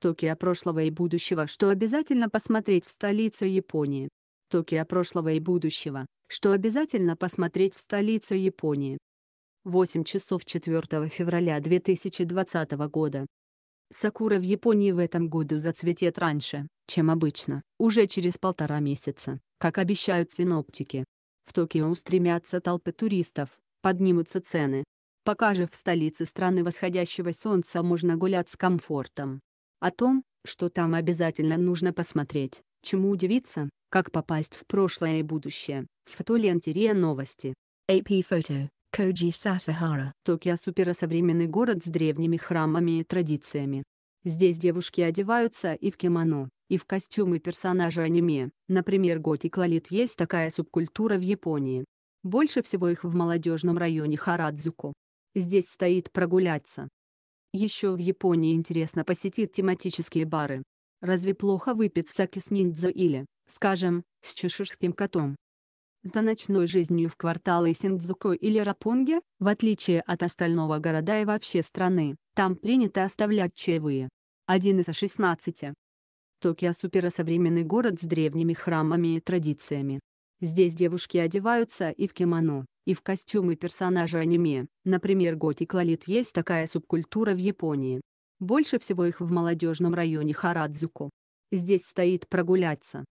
Токио прошлого и будущего, что обязательно посмотреть в столице Японии. Токио прошлого и будущего, что обязательно посмотреть в столице Японии. 8 часов 4 февраля 2020 года. Сакура в Японии в этом году зацветет раньше, чем обычно, уже через полтора месяца, как обещают синоптики. В Токио устремятся толпы туристов, поднимутся цены. Пока же в столице страны восходящего солнца можно гулять с комфортом, о том, что там обязательно нужно посмотреть, чему удивиться, как попасть в прошлое и будущее, в фотоленте РИА Новости. AP Photo, Koji Sasahara Токио суперсовременный город с древними храмами и традициями. Здесь девушки одеваются и в кимоно, и в костюмы персонажа аниме, например готик лолит есть такая субкультура в Японии. Больше всего их в молодежном районе Харадзуку. Здесь стоит прогуляться, еще в Японии интересно посетить тематические бары. Разве плохо выпить саки с ниндзя или, скажем, с чеширским котом? За ночной жизнью в кварталы Синдзуко или Рапонге, в отличие от остального города и вообще страны, там принято оставлять чаевые. Один из 16. Токио суперсовременный город с древними храмами и традициями. Здесь девушки одеваются и в кимоно, и в костюмы персонажа аниме. Например, готик лолит есть такая субкультура в Японии. Больше всего их в молодежном районе Харадзуку. Здесь стоит прогуляться.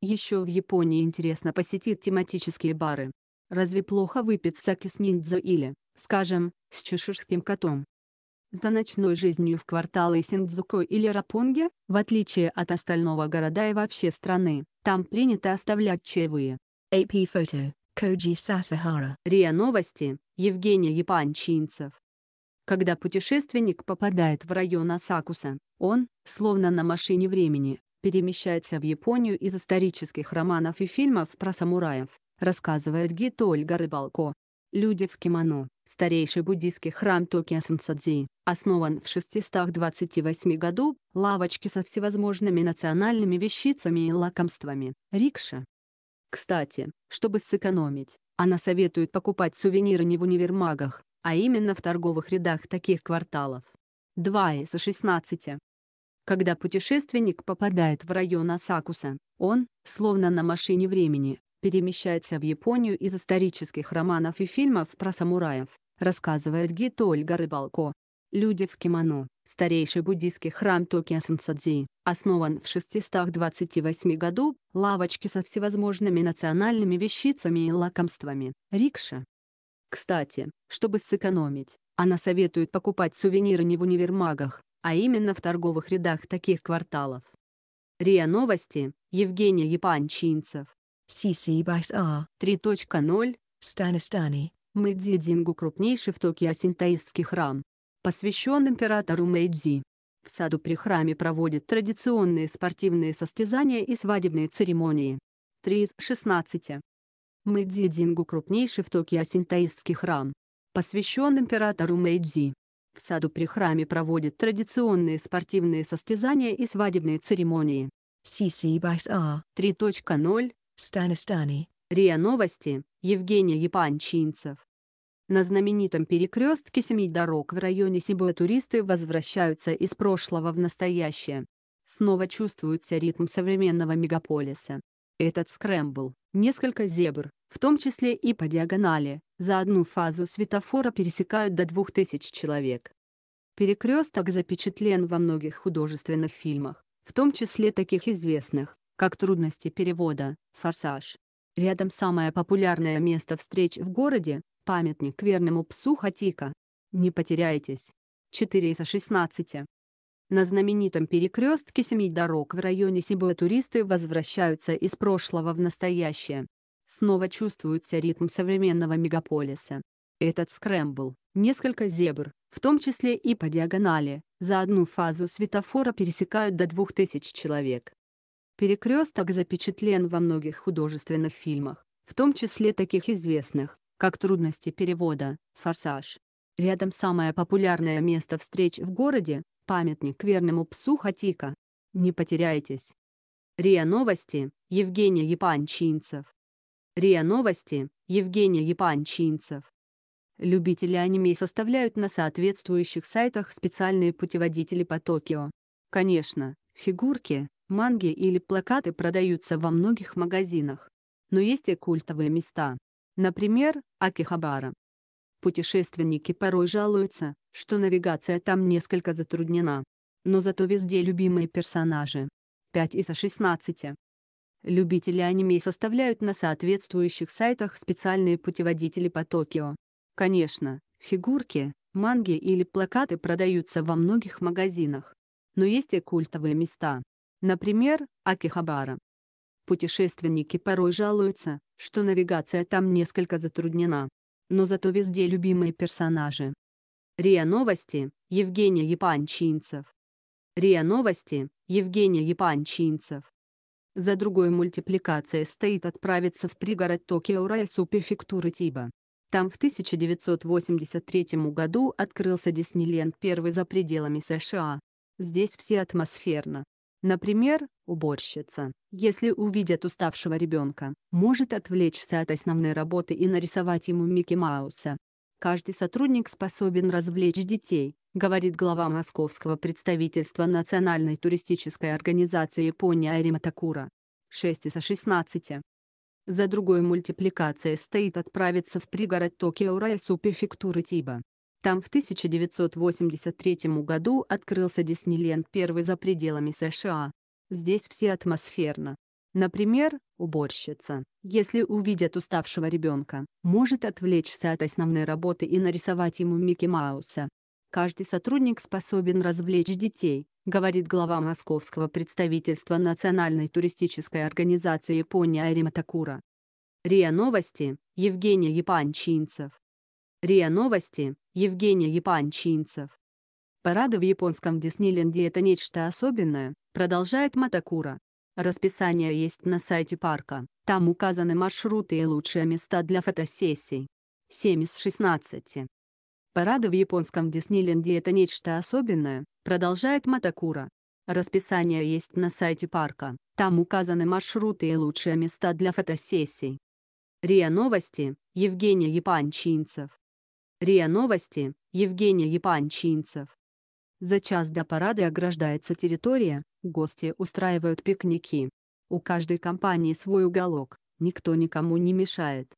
Еще в Японии интересно посетить тематические бары. Разве плохо выпить саки с ниндзя или, скажем, с чеширским котом? За ночной жизнью в кварталы Синдзуко или Рапонге, в отличие от остального города и вообще страны, там принято оставлять чаевые. AP Photo Коджи Сасахара. РИА Новости, Евгений Япанчинцев. Когда путешественник попадает в район Асакуса, он, словно на машине времени, перемещается в Японию из исторических романов и фильмов про самураев, рассказывает гид Ольга Рыбалко. Люди в кимоно, старейший буддийский храм Токио Сенсадзи, основан в 628 году, лавочки со всевозможными национальными вещицами и лакомствами, рикша, кстати, чтобы сэкономить, она советует покупать сувениры не в универмагах, а именно в торговых рядах таких кварталов. 2 из 16. Когда путешественник попадает в район Асакуса, он, словно на машине времени, перемещается в Японию из исторических романов и фильмов про самураев, рассказывает гид Ольга Рыбалко. Люди в кимоно, Старейший буддийский храм Токио Сансадзи, основан в 628 году, лавочки со всевозможными национальными вещицами и лакомствами, рикша. Кстати, чтобы сэкономить, она советует покупать сувениры не в универмагах, а именно в торговых рядах таких кварталов. РИА Новости, Евгений Япончинцев. CC 3.0. А. Станистани. Мэдзи Дингу крупнейший в Токио синтаистский храм, посвящен императору Мэйдзи. В саду при храме проводят традиционные спортивные состязания и свадебные церемонии. 3 из 16. Мэйдзи Дингу крупнейший в Токио синтаистский храм. Посвящен императору Мэйдзи. В саду при храме проводят традиционные спортивные состязания и свадебные церемонии. CC Vice R 3.0 Станистани. РИА Новости, Евгений Япанчинцев. На знаменитом перекрестке семи дорог в районе Сибуя туристы возвращаются из прошлого в настоящее. Снова чувствуется ритм современного мегаполиса. Этот скрэмбл, несколько зебр, в том числе и по диагонали, за одну фазу светофора пересекают до 2000 человек. Перекресток запечатлен во многих художественных фильмах, в том числе таких известных, как «Трудности перевода», «Форсаж». Рядом самое популярное место встреч в городе, Памятник верному псу Хатика. Не потеряйтесь. 4 из 16. На знаменитом перекрестке семи дорог в районе Сибуя туристы возвращаются из прошлого в настоящее. Снова чувствуется ритм современного мегаполиса. Этот скрэмбл, несколько зебр, в том числе и по диагонали, за одну фазу светофора пересекают до 2000 человек. Перекресток запечатлен во многих художественных фильмах, в том числе таких известных, как трудности перевода, форсаж. Рядом самое популярное место встреч в городе – памятник верному псу Хатика. Не потеряйтесь. РИА Новости, Евгений Япанчинцев. РИА Новости, Евгений Япанчинцев. Любители аниме составляют на соответствующих сайтах специальные путеводители по Токио. Конечно, фигурки, манги или плакаты продаются во многих магазинах. Но есть и культовые места, Например, Акихабара. Путешественники порой жалуются, что навигация там несколько затруднена. Но зато везде любимые персонажи. 5 из 16. Любители аниме составляют на соответствующих сайтах специальные путеводители по Токио. Конечно, фигурки, манги или плакаты продаются во многих магазинах. Но есть и культовые места. Например, Акихабара. Путешественники порой жалуются, что навигация там несколько затруднена. Но зато везде любимые персонажи. РИА Новости, Евгений Япанчинцев. РИА Новости, Евгений Япанчинцев. За другой мультипликацией стоит отправиться в пригород Токио Райсу префектуры Тиба. Там в 1983 году открылся Диснейленд первый за пределами США. Здесь все атмосферно, Например, уборщица, если увидят уставшего ребенка, может отвлечься от основной работы и нарисовать ему Микки Мауса. Каждый сотрудник способен развлечь детей, говорит глава московского представительства Национальной туристической организации Япония Арима Такура. 6 из 16. За другой мультипликацией стоит отправиться в пригород Токио Райсу префектуры Тиба. Там в 1983 году открылся Диснейленд первый за пределами США. Здесь все атмосферно. Например, уборщица, если увидят уставшего ребенка, может отвлечься от основной работы и нарисовать ему Микки Мауса. Каждый сотрудник способен развлечь детей, говорит глава московского представительства Национальной туристической организации Япония Ариматакура. РИА Новости, Евгений Япанчинцев. РИА Новости, Евгений Япанчинцев. Парады в японском Диснейленде это нечто особенное, продолжает Матакура. Расписание есть на сайте парка, там указаны маршруты и лучшие места для фотосессий. 7 из 16. Парады в японском Диснейленде это нечто особенное, продолжает Матакура. Расписание есть на сайте парка, там указаны маршруты и лучшие места для фотосессий. РИА Новости, Евгений Япанчинцев. РИА Новости, Евгений Япанчинцев. За час до парада ограждается территория, гости устраивают пикники. У каждой компании свой уголок, никто никому не мешает.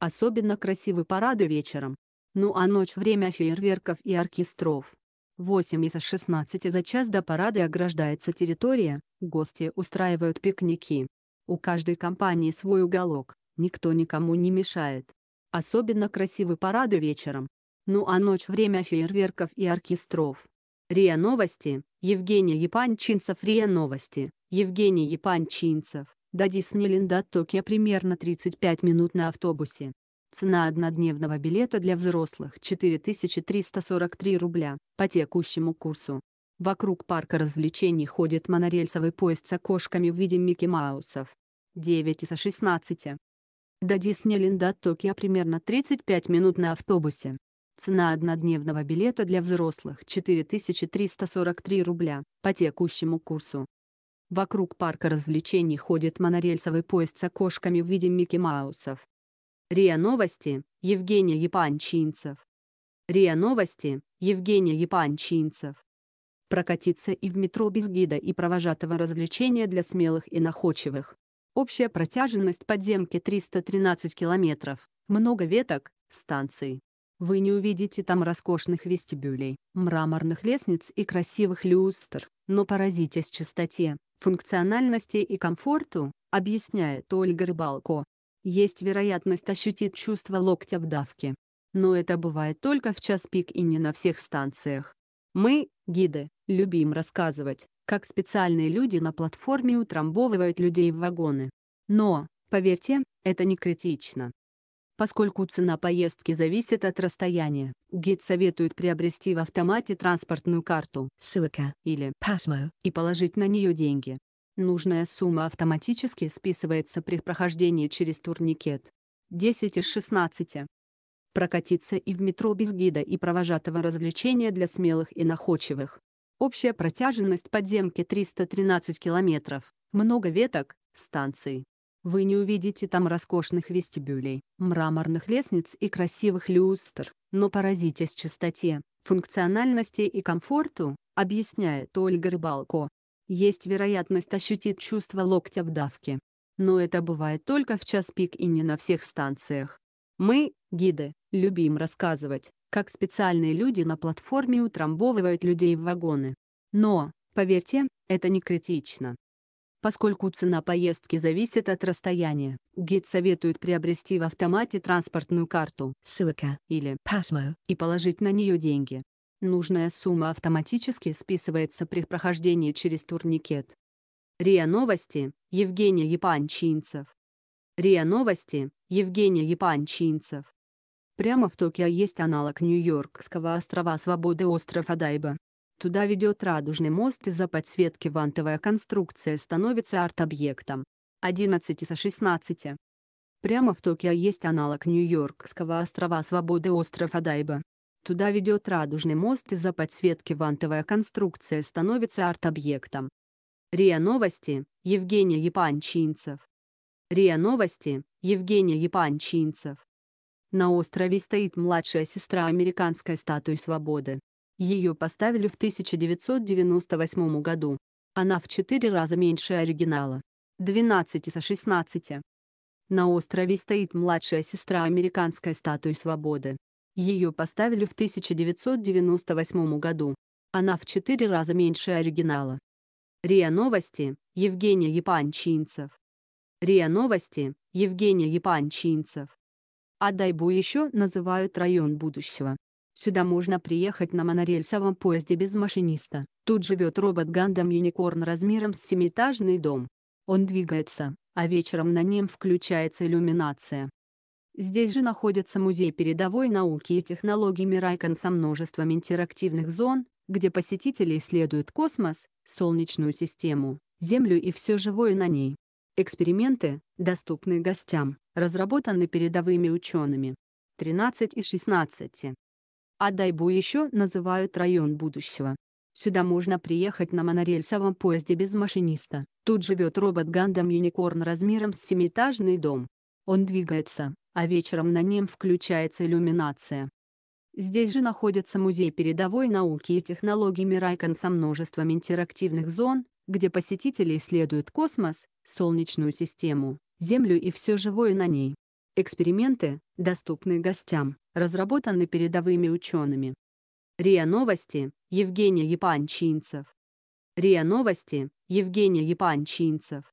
Особенно красивы парады вечером. Ну а ночь – время фейерверков и оркестров. 8 из 16 за час до парада ограждается территория, гости устраивают пикники. У каждой компании свой уголок, никто никому не мешает. Особенно красивы парады вечером. Ну а ночь – время фейерверков и оркестров. РИА Новости, Евгений Епанчинцев РИА Новости, Евгений Епанчинцев, до Диснейленда Токио примерно 35 минут на автобусе. Цена однодневного билета для взрослых – 4343 рубля, по текущему курсу. Вокруг парка развлечений ходит монорельсовый поезд с окошками в виде Микки Маусов. 9 из 16. До Диснейленда от Токио примерно 35 минут на автобусе. Цена однодневного билета для взрослых – 4343 рубля, по текущему курсу. Вокруг парка развлечений ходит монорельсовый поезд с окошками в виде Микки Маусов. РИА Новости, Евгений Япанчинцев. РИА Новости, Евгений Япанчинцев. Прокатиться и в метро без гида и провожатого развлечения для смелых и находчивых. Общая протяженность подземки 313 километров. Много веток, станций. Вы не увидите там роскошных вестибюлей, мраморных лестниц и красивых люстр, но поразитесь чистоте, функциональности и комфорту, объясняет Ольга Рыбалко. Есть вероятность ощутить чувство локтя в давке. Но это бывает только в час пик и не на всех станциях. Мы, гиды, любим рассказывать, как специальные люди на платформе утрамбовывают людей в вагоны. Но, поверьте, это не критично. Поскольку цена поездки зависит от расстояния, гид советует приобрести в автомате транспортную карту Suica или Pasmo и положить на нее деньги. Нужная сумма автоматически списывается при прохождении через турникет. 10 из 16. Прокатиться и в метро без гида и провожатого развлечения для смелых и находчивых. Общая протяженность подземки 313 километров. Много веток, станций. Вы не увидите там роскошных вестибюлей, мраморных лестниц и красивых люстр, но поразитесь чистоте, функциональности и комфорту, объясняет Ольга Рыбалко. Есть вероятность ощутить чувство локтя в давке. Но это бывает только в час пик и не на всех станциях. Мы, гиды, любим рассказывать, как специальные люди на платформе утрамбовывают людей в вагоны. Но, поверьте, это не критично. Поскольку цена поездки зависит от расстояния, гид советует приобрести в автомате транспортную карту (ссылка) или Pasmo и положить на нее деньги. Нужная сумма автоматически списывается при прохождении через турникет. РИА Новости, Евгений Епанчинцев. РИА Новости, Евгений Епанчинцев. Прямо в Токио есть аналог Нью-Йоркского острова Свободы остров Адайба. Туда ведет радужный мост из-за подсветки вантовая конструкция становится арт-объектом. 11 из 16. Прямо в Токио есть аналог Нью-Йоркского острова Свободы остров Адайба. Туда ведет радужный мост из-за подсветки вантовая конструкция становится арт-объектом. РИА Новости, Евгений Япанчинцев. РИА Новости, Евгений Япанчинцев. На острове стоит младшая сестра американской статуи свободы. Ее поставили в 1998 году. Она в 4 раза меньше оригинала. 12 из 16. На острове стоит младшая сестра американской статуи свободы. Ее поставили в 1998 году. Она в 4 раза меньше оригинала. РИА Новости, Евгений Япанчинцев. РИА Новости, Евгений Япанчинцев а Дайбу еще называют район будущего. Сюда можно приехать на монорельсовом поезде без машиниста. Тут живет робот-гандам-юникорн размером с семиэтажный дом. Он двигается, а вечером на нем включается иллюминация. Здесь же находится музей передовой науки и технологий Мирайкон со множеством интерактивных зон, где посетители исследуют космос, Солнечную систему, Землю и все живое на ней. Эксперименты, доступные гостям, разработаны передовыми учеными. 13 из 16. А Дайбу еще называют район будущего. Сюда можно приехать на монорельсовом поезде без машиниста. Тут живет робот-гандам-юникорн размером с семиэтажный дом. Он двигается, а вечером на нем включается иллюминация. Здесь же находится музей передовой науки и технологий Мирайкон со множеством интерактивных зон, где посетители исследуют космос, Солнечную систему, Землю и все живое на ней. Эксперименты, доступные гостям, разработаны передовыми учеными. РИА Новости, Евгений Япанчинцев. РИА Новости, Евгений Япанчинцев.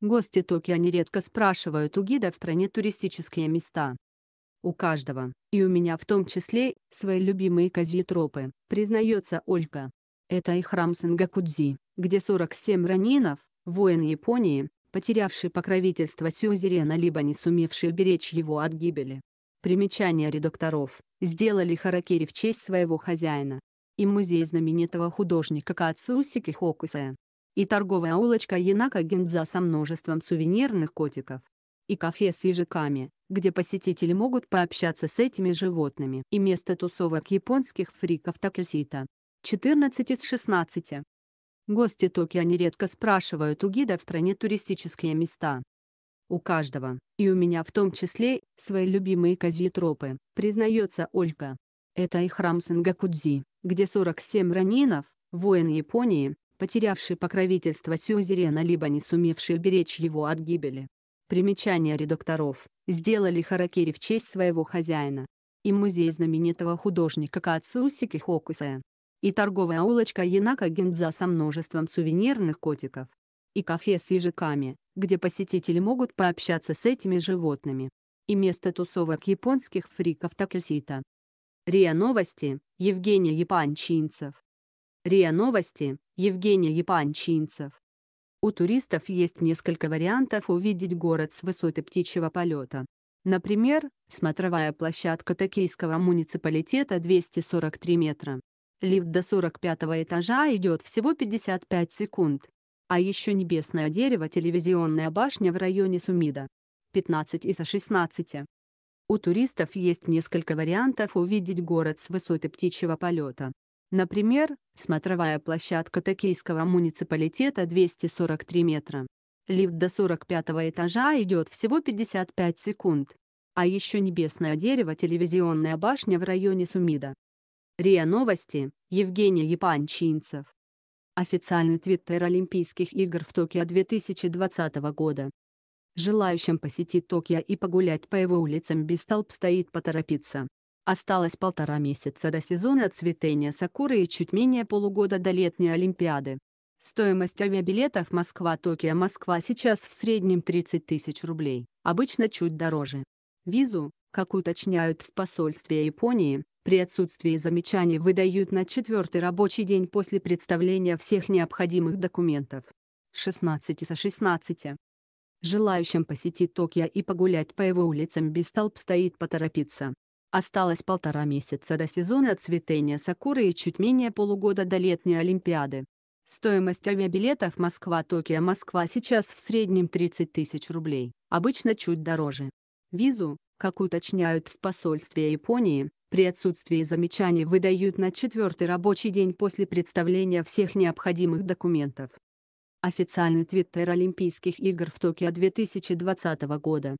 Гости Токио нередко спрашивают у гидов про нетуристические места. У каждого, и у меня в том числе, свои любимые козьи тропы, признается Ольга. Это и храм Сангакудзи, где 47 ранинов, воин Японии, потерявший покровительство сюзерена либо не сумевший уберечь его от гибели. Примечания редакторов сделали харакири в честь своего хозяина. И музей знаменитого художника Кацусики Хокусая. И торговая улочка Янака гендза со множеством сувенирных котиков. И кафе с ежиками, где посетители могут пообщаться с этими животными. И место тусовок японских фриков Такесита. 14 из 16. Гости Токио нередко спрашивают у гидов про нетуристические места. У каждого, и у меня в том числе, свои любимые козьи тропы, признается Ольга. Это и храм Сангакудзи, где 47 ранинов, воины Японии, потерявший покровительство Сюзерена либо не сумевший беречь его от гибели. Примечания редакторов сделали харакири в честь своего хозяина. И музей знаменитого художника Кацусики Хокусая, и торговая улочка Янака-Гиндза со множеством сувенирных котиков, и кафе с ежиками, где посетители могут пообщаться с этими животными, и место тусовок японских фриков Такасита. РИА Новости, Евгений Япончинцев. РИА Новости, Евгений Япончинцев. У туристов есть несколько вариантов увидеть город с высоты птичьего полета. Например, смотровая площадка Токийского муниципалитета 243 метра. Лифт до 45 этажа идет всего 55 секунд. А еще небесное дерево телевизионная башня в районе Сумида. 15 из 16. У туристов есть несколько вариантов увидеть город с высоты птичьего полета. Например, смотровая площадка Токийского муниципалитета 243 метра. Лифт до 45 этажа идет всего 55 секунд. А еще небесное дерево телевизионная башня в районе Сумида. РИА Новости, Евгений Япанчинцев. Официальный твиттер Олимпийских игр в Токио 2020 года. Желающим посетить Токио и погулять по его улицам без толп стоит поторопиться. Осталось полтора месяца до сезона цветения сакуры и чуть менее полугода до летней Олимпиады. Стоимость авиабилетов Москва-Токио-Москва сейчас в среднем 30 тысяч рублей, обычно чуть дороже. Визу, как уточняют в посольстве Японии, при отсутствии замечаний выдают на четвертый рабочий день после представления всех необходимых документов. 16 со 16. Желающим посетить Токио и погулять по его улицам без толп стоит поторопиться. Осталось полтора месяца до сезона цветения сакуры и чуть менее полугода до летней Олимпиады. Стоимость авиабилетов Москва-Токио-Москва сейчас в среднем 30 тысяч рублей, обычно чуть дороже. Визу, как уточняют в посольстве Японии, при отсутствии замечаний выдают на четвертый рабочий день после представления всех необходимых документов. Официальный твиттер Олимпийских игр в Токио 2020 года